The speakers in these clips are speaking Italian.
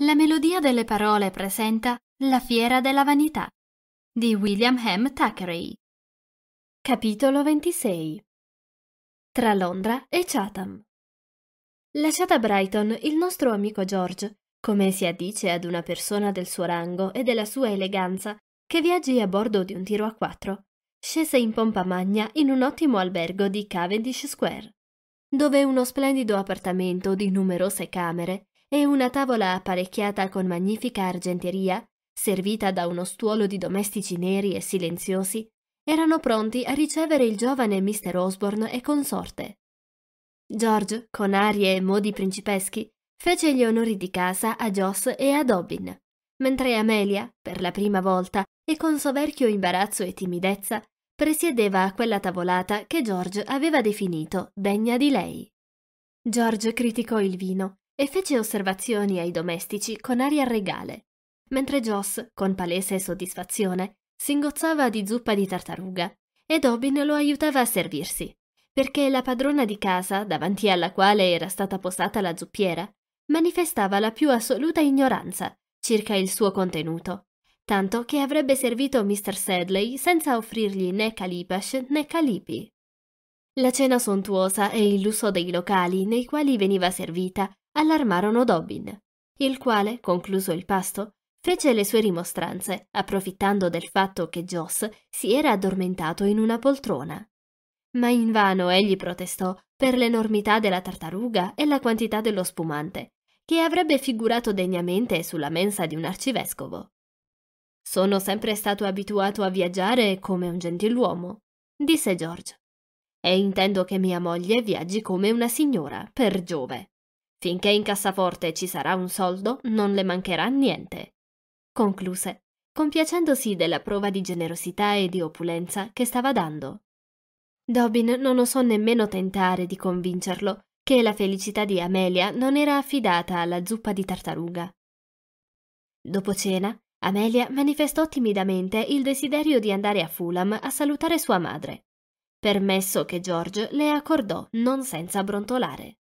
La melodia delle parole presenta La fiera della vanità di William M. Thackeray. Capitolo 26 Tra Londra e Chatham. Lasciata a Brighton, il nostro amico George, come si addice ad una persona del suo rango e della sua eleganza, che viaggi a bordo di un tiro a quattro, scese in pompa magna in un ottimo albergo di Cavendish Square, dove uno splendido appartamento di numerose camere e una tavola apparecchiata con magnifica argenteria, servita da uno stuolo di domestici neri e silenziosi, erano pronti a ricevere il giovane Mr. Osborne e consorte. George, con arie e modi principeschi, fece gli onori di casa a Joss e a Dobbin, mentre Amelia, per la prima volta e con soverchio imbarazzo e timidezza, presiedeva a quella tavolata che George aveva definito degna di lei. George criticò il vino e fece osservazioni ai domestici con aria regale, mentre Joss, con palese soddisfazione, s'ingozzava di zuppa di tartaruga e Dobin lo aiutava a servirsi, perché la padrona di casa, davanti alla quale era stata posata la zuppiera, manifestava la più assoluta ignoranza circa il suo contenuto, tanto che avrebbe servito Mr. Sedley senza offrirgli né calipash né calipi. La cena sontuosa e il lusso dei locali nei quali veniva servita allarmarono Dobbin, il quale, concluso il pasto, fece le sue rimostranze, approfittando del fatto che Joss si era addormentato in una poltrona. Ma invano egli protestò per l'enormità della tartaruga e la quantità dello spumante, che avrebbe figurato degnamente sulla mensa di un arcivescovo. Sono sempre stato abituato a viaggiare come un gentiluomo, disse George. E intendo che mia moglie viaggi come una signora, per Giove. Finché in cassaforte ci sarà un soldo, non le mancherà niente. Concluse, compiacendosi della prova di generosità e di opulenza che stava dando. Dobin non osò nemmeno tentare di convincerlo che la felicità di Amelia non era affidata alla zuppa di tartaruga. Dopo cena, Amelia manifestò timidamente il desiderio di andare a Fulham a salutare sua madre, permesso che George le accordò non senza brontolare.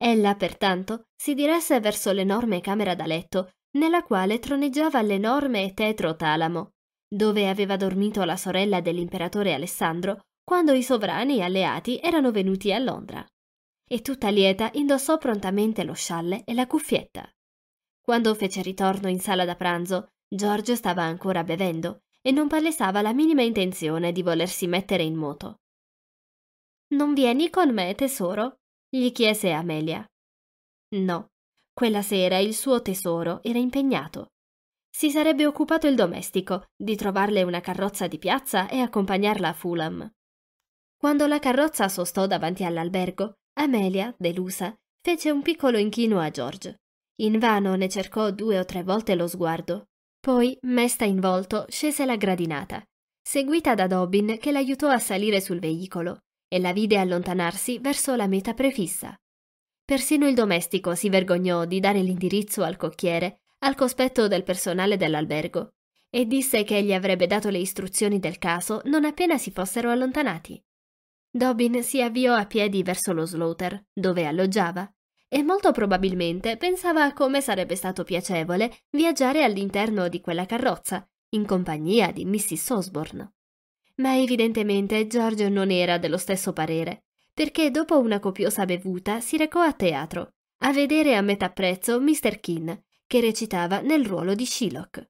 Ella, pertanto, si diresse verso l'enorme camera da letto, nella quale troneggiava l'enorme e tetro talamo, dove aveva dormito la sorella dell'imperatore Alessandro quando i sovrani alleati erano venuti a Londra. E tutta lieta indossò prontamente lo scialle e la cuffietta. Quando fece ritorno in sala da pranzo, Giorgio stava ancora bevendo e non palesava la minima intenzione di volersi mettere in moto. Non vieni con me, tesoro? gli chiese Amelia. No, quella sera il suo tesoro era impegnato. Si sarebbe occupato il domestico di trovarle una carrozza di piazza e accompagnarla a Fulham. Quando la carrozza sostò davanti all'albergo, Amelia, delusa, fece un piccolo inchino a George. Invano ne cercò due o tre volte lo sguardo. Poi, mesta in volto, scese la gradinata, seguita da Dobbin che l'aiutò a salire sul veicolo e la vide allontanarsi verso la meta prefissa. Persino il domestico si vergognò di dare l'indirizzo al cocchiere al cospetto del personale dell'albergo e disse che gli avrebbe dato le istruzioni del caso non appena si fossero allontanati. Dobbin si avviò a piedi verso lo Slaughter, dove alloggiava, e molto probabilmente pensava a come sarebbe stato piacevole viaggiare all'interno di quella carrozza, in compagnia di Mrs. Osborne. Ma evidentemente Giorgio non era dello stesso parere, perché dopo una copiosa bevuta si recò a teatro, a vedere a metà prezzo Mr. Keane, che recitava nel ruolo di Shylock.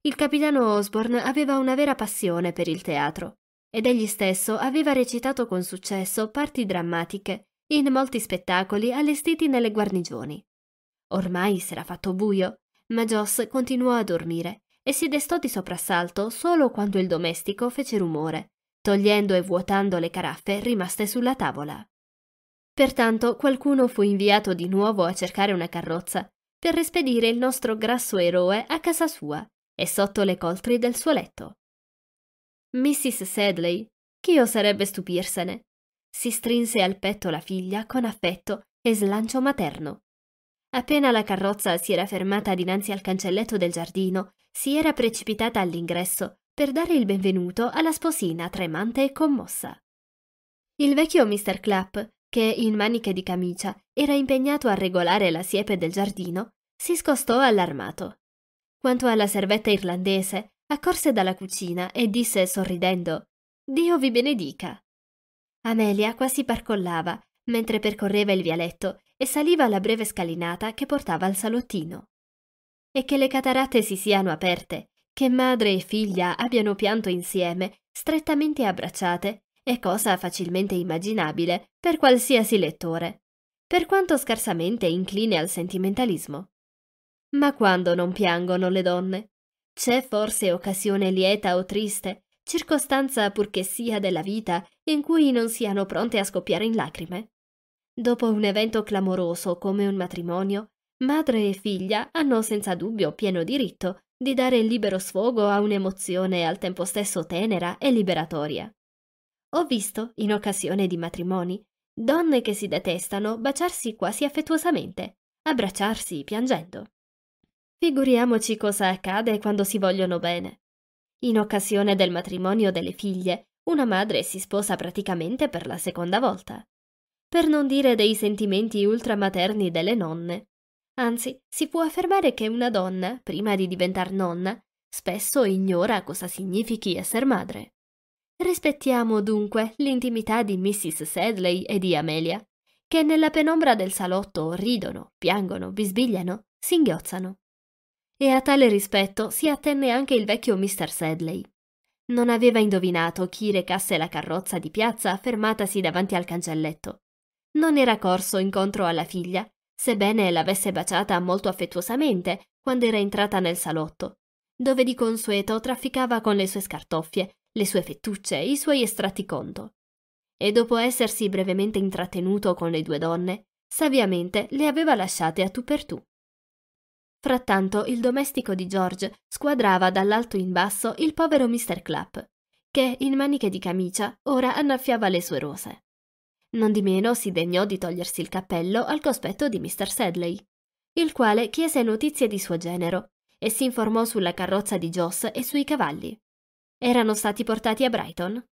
Il capitano Osborne aveva una vera passione per il teatro ed egli stesso aveva recitato con successo parti drammatiche in molti spettacoli allestiti nelle guarnigioni. Ormai s'era fatto buio, ma Joss continuò a dormire e si destò di soprassalto solo quando il domestico fece rumore, togliendo e vuotando le caraffe rimaste sulla tavola. Pertanto qualcuno fu inviato di nuovo a cercare una carrozza per rispedire il nostro grasso eroe a casa sua e sotto le coltri del suo letto. Mrs. Sedley, chi oserebbe stupirsene, si strinse al petto la figlia con affetto e slancio materno. Appena la carrozza si era fermata dinanzi al cancelletto del giardino, si era precipitata all'ingresso per dare il benvenuto alla sposina tremante e commossa. Il vecchio Mr. Clapp, che in maniche di camicia era impegnato a regolare la siepe del giardino, si scostò allarmato. Quanto alla servetta irlandese, accorse dalla cucina e disse sorridendo Dio vi benedica. Amelia quasi parcollava mentre percorreva il vialetto e saliva la breve scalinata che portava al salottino e che le cataratte si siano aperte, che madre e figlia abbiano pianto insieme, strettamente abbracciate, è cosa facilmente immaginabile per qualsiasi lettore, per quanto scarsamente incline al sentimentalismo. Ma quando non piangono le donne? C'è forse occasione lieta o triste, circostanza purché sia della vita, in cui non siano pronte a scoppiare in lacrime? Dopo un evento clamoroso come un matrimonio, Madre e figlia hanno senza dubbio pieno diritto di dare libero sfogo a un'emozione al tempo stesso tenera e liberatoria. Ho visto, in occasione di matrimoni, donne che si detestano baciarsi quasi affettuosamente, abbracciarsi piangendo. Figuriamoci cosa accade quando si vogliono bene. In occasione del matrimonio delle figlie, una madre si sposa praticamente per la seconda volta. Per non dire dei sentimenti ultramaterni delle nonne, Anzi, si può affermare che una donna, prima di diventare nonna, spesso ignora cosa significhi essere madre. Rispettiamo dunque l'intimità di Mrs. Sedley e di Amelia, che nella penombra del salotto ridono, piangono, bisbigliano, singhiozzano. E a tale rispetto si attenne anche il vecchio Mr. Sedley. Non aveva indovinato chi recasse la carrozza di piazza fermatasi davanti al cancelletto. Non era corso incontro alla figlia sebbene l'avesse baciata molto affettuosamente quando era entrata nel salotto, dove di consueto trafficava con le sue scartoffie, le sue fettucce, i suoi estratti conto. E dopo essersi brevemente intrattenuto con le due donne, saviamente le aveva lasciate a tu per tu. Frattanto il domestico di George squadrava dall'alto in basso il povero Mr. Clapp, che, in maniche di camicia, ora annaffiava le sue rose. Nondimeno si degnò di togliersi il cappello al cospetto di Mr. Sedley, il quale chiese notizie di suo genero e si informò sulla carrozza di Joss e sui cavalli. Erano stati portati a Brighton,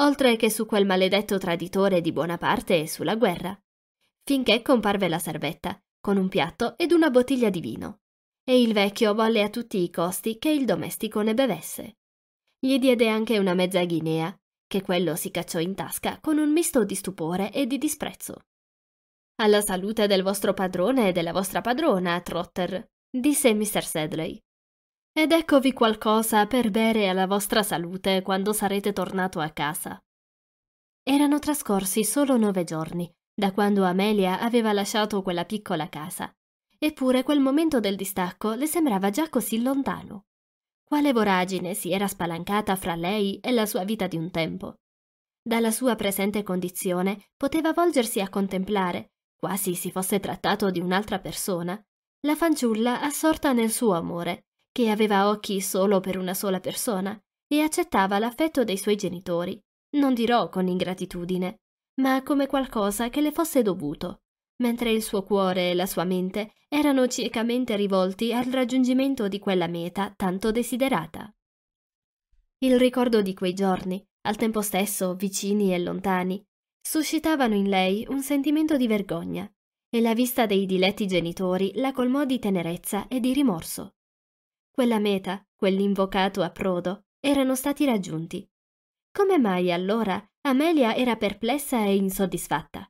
oltre che su quel maledetto traditore di buona parte e sulla guerra, finché comparve la servetta, con un piatto ed una bottiglia di vino, e il vecchio volle a tutti i costi che il domestico ne bevesse. Gli diede anche una mezza guinea che quello si cacciò in tasca con un misto di stupore e di disprezzo. Alla salute del vostro padrone e della vostra padrona, Trotter, disse Mr. Sedley. Ed eccovi qualcosa per bere alla vostra salute quando sarete tornato a casa. Erano trascorsi solo nove giorni da quando Amelia aveva lasciato quella piccola casa, eppure quel momento del distacco le sembrava già così lontano. Quale voragine si era spalancata fra lei e la sua vita di un tempo. Dalla sua presente condizione poteva volgersi a contemplare, quasi si fosse trattato di un'altra persona, la fanciulla assorta nel suo amore, che aveva occhi solo per una sola persona e accettava l'affetto dei suoi genitori, non dirò con ingratitudine, ma come qualcosa che le fosse dovuto mentre il suo cuore e la sua mente erano ciecamente rivolti al raggiungimento di quella meta tanto desiderata. Il ricordo di quei giorni, al tempo stesso vicini e lontani, suscitavano in lei un sentimento di vergogna e la vista dei diletti genitori la colmò di tenerezza e di rimorso. Quella meta, quell'invocato approdo, erano stati raggiunti. Come mai allora Amelia era perplessa e insoddisfatta?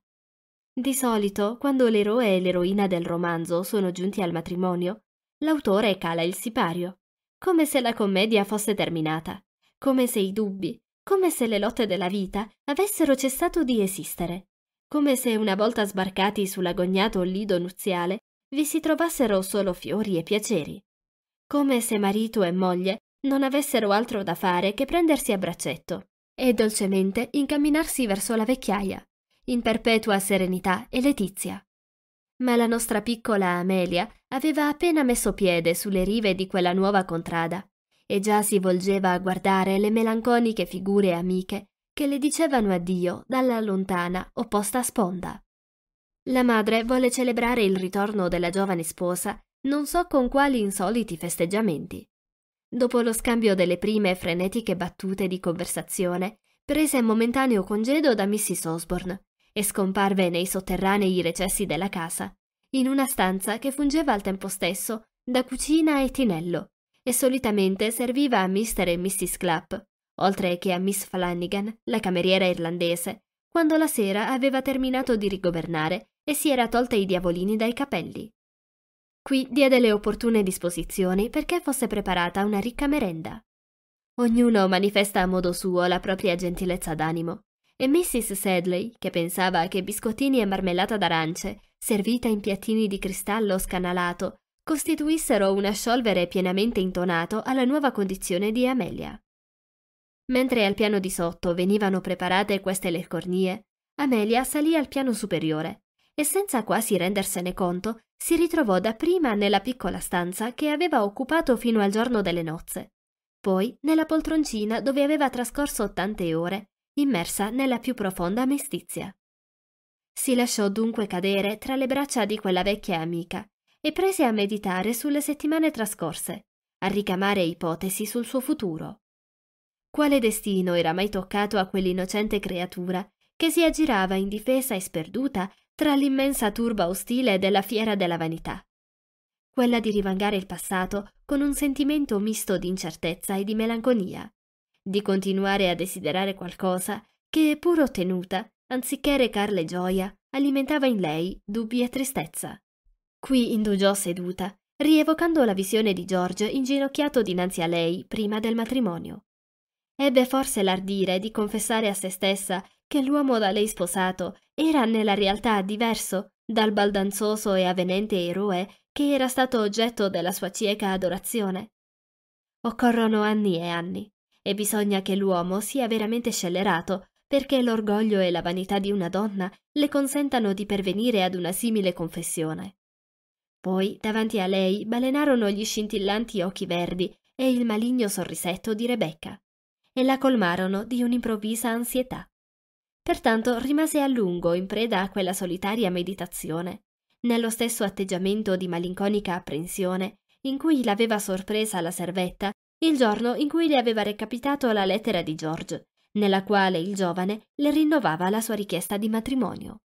Di solito, quando l'eroe e l'eroina del romanzo sono giunti al matrimonio, l'autore cala il sipario, come se la commedia fosse terminata, come se i dubbi, come se le lotte della vita avessero cessato di esistere, come se una volta sbarcati sull'agognato lido nuziale vi si trovassero solo fiori e piaceri, come se marito e moglie non avessero altro da fare che prendersi a braccetto e dolcemente incamminarsi verso la vecchiaia, in perpetua serenità e letizia. Ma la nostra piccola Amelia aveva appena messo piede sulle rive di quella nuova contrada e già si volgeva a guardare le melanconiche figure amiche che le dicevano addio dalla lontana opposta sponda. La madre volle celebrare il ritorno della giovane sposa non so con quali insoliti festeggiamenti. Dopo lo scambio delle prime frenetiche battute di conversazione, prese momentaneo congedo da Mrs. Osborne e scomparve nei sotterranei recessi della casa, in una stanza che fungeva al tempo stesso da cucina e tinello, e solitamente serviva a Mr. e Mrs. Clapp, oltre che a Miss Flanagan, la cameriera irlandese, quando la sera aveva terminato di rigovernare e si era tolta i diavolini dai capelli. Qui diede le opportune disposizioni perché fosse preparata una ricca merenda. Ognuno manifesta a modo suo la propria gentilezza d'animo, e Mrs. Sedley, che pensava che biscottini e marmellata d'arance, servita in piattini di cristallo scanalato, costituissero una sciolvere pienamente intonato alla nuova condizione di Amelia. Mentre al piano di sotto venivano preparate queste leccornie, Amelia salì al piano superiore e senza quasi rendersene conto si ritrovò dapprima nella piccola stanza che aveva occupato fino al giorno delle nozze, poi nella poltroncina dove aveva trascorso tante ore immersa nella più profonda mestizia. Si lasciò dunque cadere tra le braccia di quella vecchia amica e prese a meditare sulle settimane trascorse, a ricamare ipotesi sul suo futuro. Quale destino era mai toccato a quell'innocente creatura che si aggirava indifesa e sperduta tra l'immensa turba ostile della fiera della vanità? Quella di rivangare il passato con un sentimento misto di incertezza e di melanconia, di continuare a desiderare qualcosa che, pur ottenuta, anziché recarle gioia, alimentava in lei dubbi e tristezza. Qui indugiò seduta, rievocando la visione di George inginocchiato dinanzi a lei prima del matrimonio. Ebbe forse l'ardire di confessare a se stessa che l'uomo da lei sposato era nella realtà diverso dal baldanzoso e avvenente eroe che era stato oggetto della sua cieca adorazione. Occorrono anni e anni, e bisogna che l'uomo sia veramente scellerato perché l'orgoglio e la vanità di una donna le consentano di pervenire ad una simile confessione. Poi, davanti a lei, balenarono gli scintillanti occhi verdi e il maligno sorrisetto di Rebecca, e la colmarono di un'improvvisa ansietà. Pertanto rimase a lungo in preda a quella solitaria meditazione, nello stesso atteggiamento di malinconica apprensione in cui l'aveva sorpresa la servetta il giorno in cui le aveva recapitato la lettera di George, nella quale il giovane le rinnovava la sua richiesta di matrimonio.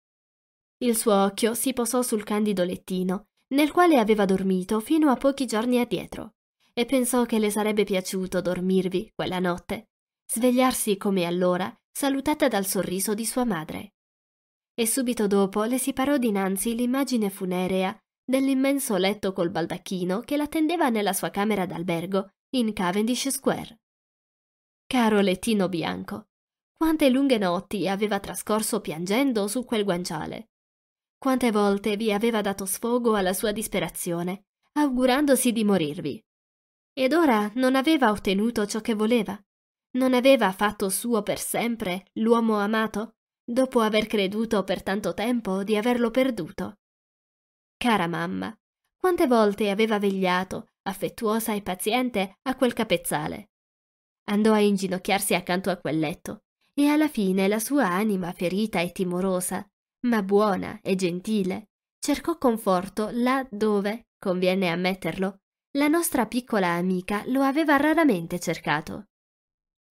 Il suo occhio si posò sul candido lettino, nel quale aveva dormito fino a pochi giorni addietro, e pensò che le sarebbe piaciuto dormirvi quella notte, svegliarsi come allora, salutata dal sorriso di sua madre. E subito dopo le si parò dinanzi l'immagine funerea dell'immenso letto col baldacchino che l'attendeva nella sua camera d'albergo in Cavendish Square. Caro lettino bianco, quante lunghe notti aveva trascorso piangendo su quel guanciale. Quante volte vi aveva dato sfogo alla sua disperazione, augurandosi di morirvi. Ed ora non aveva ottenuto ciò che voleva. Non aveva fatto suo per sempre l'uomo amato, dopo aver creduto per tanto tempo di averlo perduto. Cara mamma, quante volte aveva vegliato affettuosa e paziente, a quel capezzale. Andò a inginocchiarsi accanto a quel letto e alla fine la sua anima ferita e timorosa, ma buona e gentile, cercò conforto là dove, conviene ammetterlo, la nostra piccola amica lo aveva raramente cercato.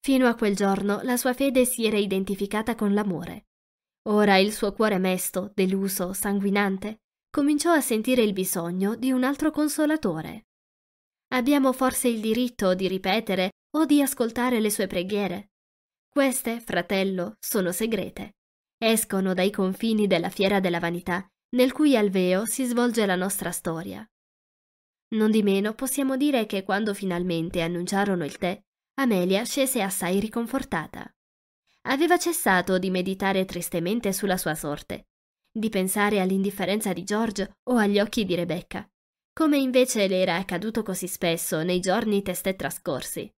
Fino a quel giorno la sua fede si era identificata con l'amore. Ora il suo cuore mesto, deluso, sanguinante, cominciò a sentire il bisogno di un altro consolatore. Abbiamo forse il diritto di ripetere o di ascoltare le sue preghiere. Queste, fratello, sono segrete. Escono dai confini della fiera della vanità, nel cui alveo si svolge la nostra storia. Nondimeno possiamo dire che quando finalmente annunciarono il tè, Amelia scese assai riconfortata. Aveva cessato di meditare tristemente sulla sua sorte, di pensare all'indifferenza di George o agli occhi di Rebecca, come invece le era accaduto così spesso nei giorni testè trascorsi.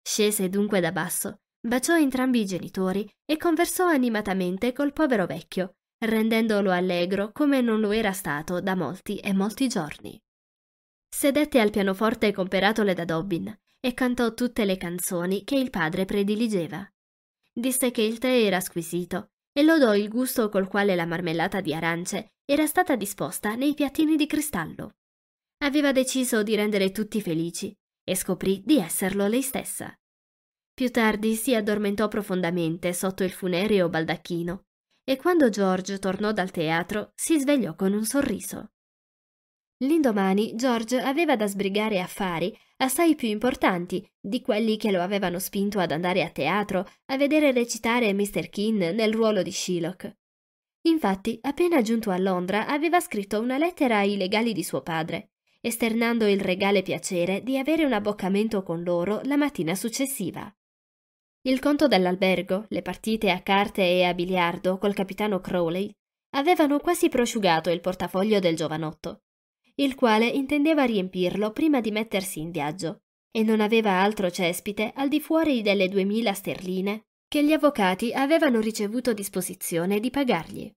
Scese dunque da basso, baciò entrambi i genitori e conversò animatamente col povero vecchio, rendendolo allegro come non lo era stato da molti e molti giorni. Sedette al pianoforte comperatole da Dobbin e cantò tutte le canzoni che il padre prediligeva. Disse che il tè era squisito e lodò il gusto col quale la marmellata di arance era stata disposta nei piattini di cristallo aveva deciso di rendere tutti felici e scoprì di esserlo lei stessa. Più tardi si addormentò profondamente sotto il funereo baldacchino e quando George tornò dal teatro si svegliò con un sorriso. L'indomani George aveva da sbrigare affari assai più importanti di quelli che lo avevano spinto ad andare a teatro a vedere recitare Mr. Keane nel ruolo di Shylock. Infatti, appena giunto a Londra, aveva scritto una lettera ai legali di suo padre, esternando il regale piacere di avere un abboccamento con loro la mattina successiva. Il conto dell'albergo, le partite a carte e a biliardo col capitano Crowley avevano quasi prosciugato il portafoglio del giovanotto, il quale intendeva riempirlo prima di mettersi in viaggio e non aveva altro cespite al di fuori delle duemila sterline che gli avvocati avevano ricevuto disposizione di pagargli.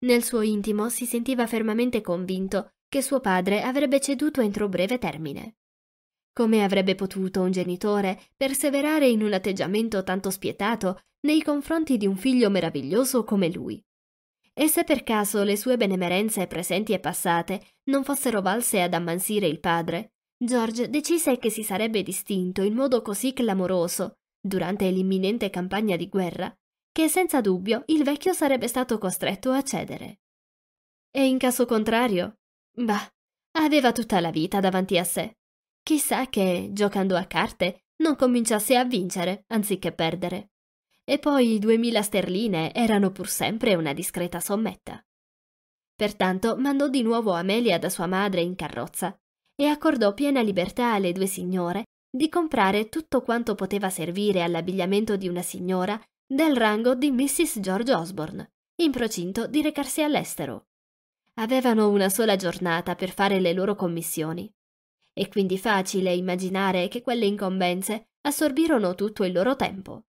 Nel suo intimo si sentiva fermamente convinto che suo padre avrebbe ceduto entro breve termine. Come avrebbe potuto un genitore perseverare in un atteggiamento tanto spietato nei confronti di un figlio meraviglioso come lui? E se per caso le sue benemerenze presenti e passate non fossero valse ad ammansire il padre, George decise che si sarebbe distinto in modo così clamoroso durante l'imminente campagna di guerra che senza dubbio il vecchio sarebbe stato costretto a cedere. E in caso contrario, Bah, aveva tutta la vita davanti a sé. Chissà che, giocando a carte, non cominciasse a vincere anziché perdere. E poi duemila sterline erano pur sempre una discreta sommetta. Pertanto mandò di nuovo Amelia da sua madre in carrozza e accordò piena libertà alle due signore di comprare tutto quanto poteva servire all'abbigliamento di una signora del rango di Mrs. George Osborne, in procinto di recarsi all'estero avevano una sola giornata per fare le loro commissioni. È quindi facile immaginare che quelle incombenze assorbirono tutto il loro tempo.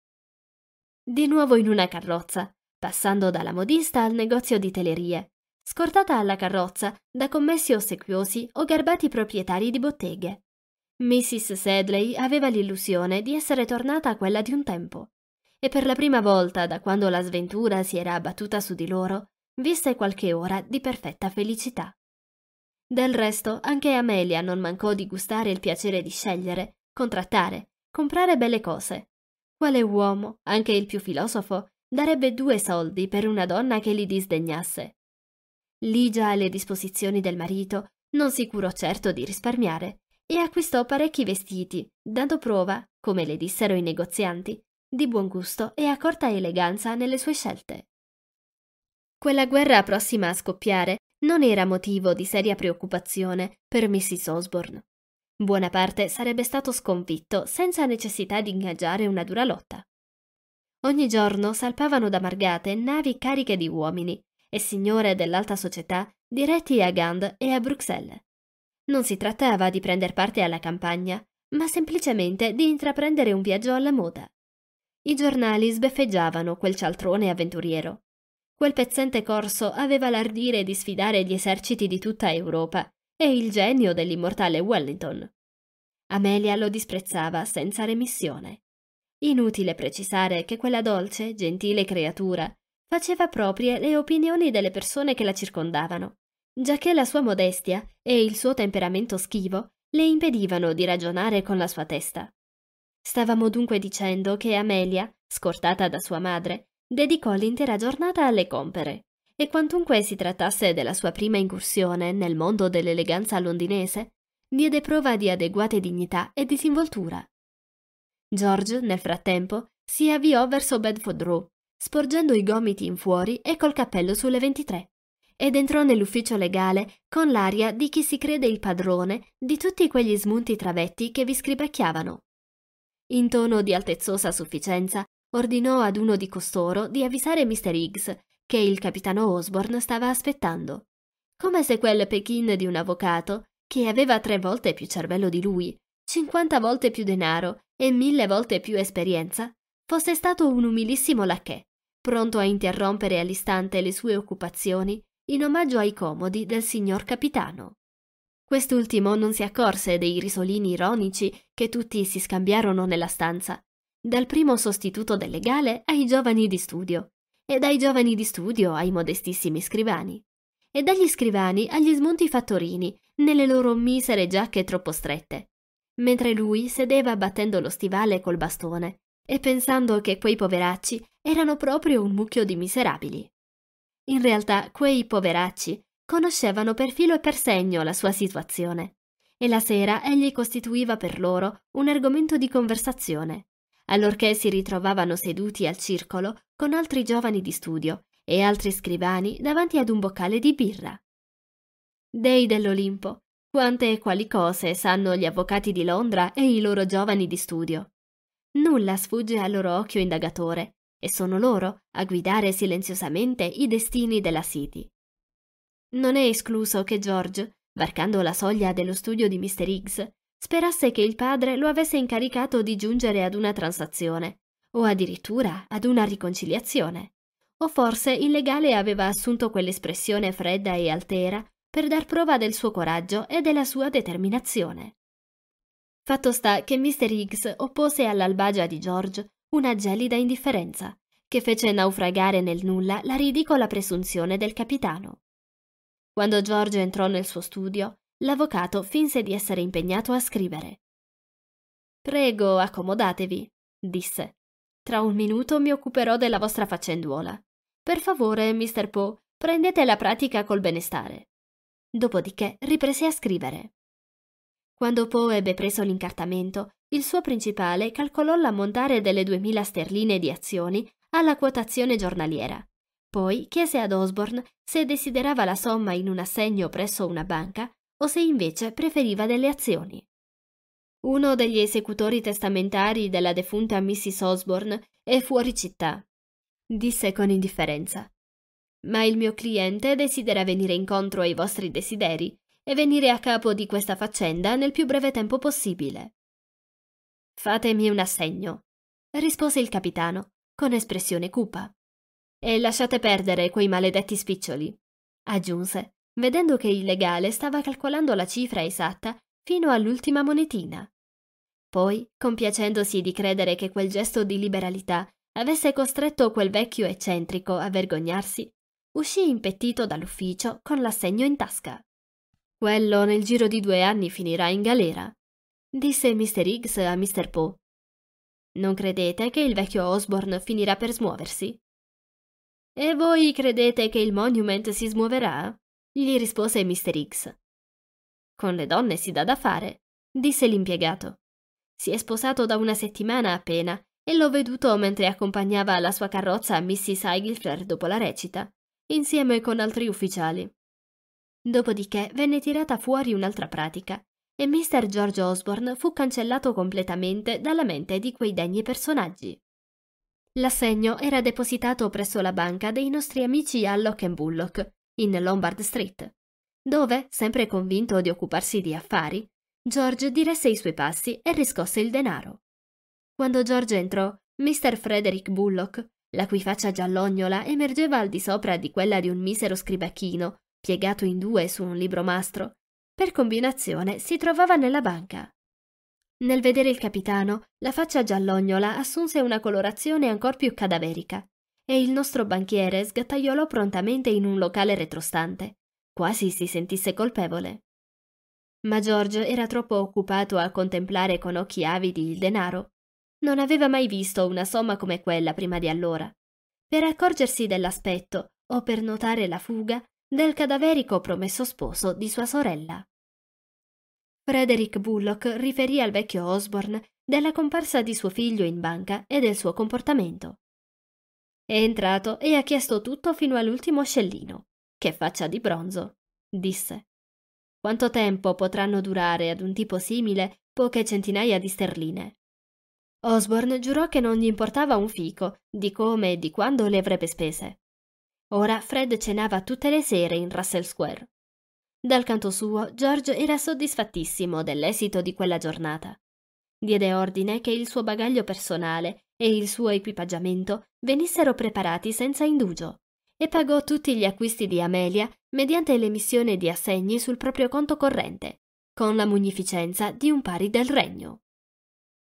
Di nuovo in una carrozza, passando dalla modista al negozio di telerie, scortata alla carrozza da commessi ossequiosi o garbati proprietari di botteghe. Mrs. Sedley aveva l'illusione di essere tornata a quella di un tempo, e per la prima volta da quando la sventura si era abbattuta su di loro, visse qualche ora di perfetta felicità. Del resto, anche Amelia non mancò di gustare il piacere di scegliere, contrattare, comprare belle cose. Quale uomo, anche il più filosofo, darebbe due soldi per una donna che li disdegnasse? Ligia alle disposizioni del marito non si curò certo di risparmiare e acquistò parecchi vestiti, dando prova, come le dissero i negozianti, di buon gusto e accorta eleganza nelle sue scelte. Quella guerra prossima a scoppiare non era motivo di seria preoccupazione per Mrs. Osborne. Buona parte sarebbe stato sconfitto senza necessità di ingaggiare una dura lotta. Ogni giorno salpavano da Margate navi cariche di uomini e signore dell'alta società diretti a Gand e a Bruxelles. Non si trattava di prender parte alla campagna, ma semplicemente di intraprendere un viaggio alla moda. I giornali sbeffeggiavano quel cialtrone avventuriero, Quel pezzente corso aveva l'ardire di sfidare gli eserciti di tutta Europa e il genio dell'immortale Wellington. Amelia lo disprezzava senza remissione. Inutile precisare che quella dolce, gentile creatura faceva proprie le opinioni delle persone che la circondavano, giacché la sua modestia e il suo temperamento schivo le impedivano di ragionare con la sua testa. Stavamo dunque dicendo che Amelia, scortata da sua madre, dedicò l'intera giornata alle compere e quantunque si trattasse della sua prima incursione nel mondo dell'eleganza londinese, diede prova di adeguate dignità e disinvoltura. George, nel frattempo, si avviò verso Bedford Row, sporgendo i gomiti in fuori e col cappello sulle 23, ed entrò nell'ufficio legale con l'aria di chi si crede il padrone di tutti quegli smunti travetti che vi scribecchiavano. In tono di altezzosa sufficienza, ordinò ad uno di costoro di avvisare Mr. Higgs che il capitano Osborne stava aspettando. Come se quel Pechin di un avvocato, che aveva tre volte più cervello di lui, cinquanta volte più denaro e mille volte più esperienza, fosse stato un umilissimo lacchè, pronto a interrompere all'istante le sue occupazioni in omaggio ai comodi del signor capitano. Quest'ultimo non si accorse dei risolini ironici che tutti si scambiarono nella stanza dal primo sostituto del legale ai giovani di studio, e dai giovani di studio ai modestissimi scrivani, e dagli scrivani agli smonti fattorini nelle loro misere giacche troppo strette, mentre lui sedeva battendo lo stivale col bastone e pensando che quei poveracci erano proprio un mucchio di miserabili. In realtà quei poveracci conoscevano per filo e per segno la sua situazione, e la sera egli costituiva per loro un argomento di conversazione, allorché si ritrovavano seduti al circolo con altri giovani di studio e altri scrivani davanti ad un boccale di birra. Dei dell'Olimpo, quante e quali cose sanno gli avvocati di Londra e i loro giovani di studio. Nulla sfugge al loro occhio indagatore, e sono loro a guidare silenziosamente i destini della City. Non è escluso che George, varcando la soglia dello studio di Mr. Higgs, Sperasse che il padre lo avesse incaricato di giungere ad una transazione, o addirittura ad una riconciliazione. O forse il legale aveva assunto quell'espressione fredda e altera per dar prova del suo coraggio e della sua determinazione. Fatto sta che Mr. Higgs oppose all'albagia di George una gelida indifferenza, che fece naufragare nel nulla la ridicola presunzione del capitano. Quando George entrò nel suo studio, l'avvocato finse di essere impegnato a scrivere. Prego, accomodatevi, disse. Tra un minuto mi occuperò della vostra faccenduola. Per favore, Mr. Poe, prendete la pratica col benestare. Dopodiché riprese a scrivere. Quando Poe ebbe preso l'incartamento, il suo principale calcolò l'ammontare delle duemila sterline di azioni alla quotazione giornaliera. Poi chiese ad Osborne se desiderava la somma in un assegno presso una banca o se invece preferiva delle azioni. Uno degli esecutori testamentari della defunta Mrs. Osborne è fuori città, disse con indifferenza. Ma il mio cliente desidera venire incontro ai vostri desideri e venire a capo di questa faccenda nel più breve tempo possibile. Fatemi un assegno, rispose il capitano, con espressione cupa. E lasciate perdere quei maledetti spiccioli, aggiunse, vedendo che il legale stava calcolando la cifra esatta fino all'ultima monetina. Poi, compiacendosi di credere che quel gesto di liberalità avesse costretto quel vecchio eccentrico a vergognarsi, uscì impettito dall'ufficio con l'assegno in tasca. Quello nel giro di due anni finirà in galera, disse Mr. Higgs a Mr. Poe. Non credete che il vecchio Osborne finirà per smuoversi? E voi credete che il Monument si smuoverà? gli rispose Mr. X. Con le donne si dà da fare, disse l'impiegato. Si è sposato da una settimana appena e l'ho veduto mentre accompagnava la sua carrozza a Mrs. Highlfer dopo la recita, insieme con altri ufficiali. Dopodiché venne tirata fuori un'altra pratica e Mr. George Osborne fu cancellato completamente dalla mente di quei degni personaggi. L'assegno era depositato presso la banca dei nostri amici a Lock and Bullock in Lombard Street, dove, sempre convinto di occuparsi di affari, George diresse i suoi passi e riscosse il denaro. Quando George entrò, Mr. Frederick Bullock, la cui faccia giallognola emergeva al di sopra di quella di un misero scribacchino, piegato in due su un libro mastro, per combinazione si trovava nella banca. Nel vedere il capitano, la faccia giallognola assunse una colorazione ancor più cadaverica e il nostro banchiere sgattaiolò prontamente in un locale retrostante. Quasi si sentisse colpevole. Ma George era troppo occupato a contemplare con occhi avidi il denaro. Non aveva mai visto una somma come quella prima di allora. Per accorgersi dell'aspetto o per notare la fuga del cadaverico promesso sposo di sua sorella. Frederick Bullock riferì al vecchio Osborne della comparsa di suo figlio in banca e del suo comportamento. È entrato e ha chiesto tutto fino all'ultimo scellino. Che faccia di bronzo, disse. Quanto tempo potranno durare ad un tipo simile poche centinaia di sterline? Osborne giurò che non gli importava un fico di come e di quando le avrebbe spese. Ora Fred cenava tutte le sere in Russell Square. Dal canto suo, George era soddisfattissimo dell'esito di quella giornata diede ordine che il suo bagaglio personale e il suo equipaggiamento venissero preparati senza indugio e pagò tutti gli acquisti di Amelia mediante l'emissione di assegni sul proprio conto corrente, con la munificenza di un pari del regno.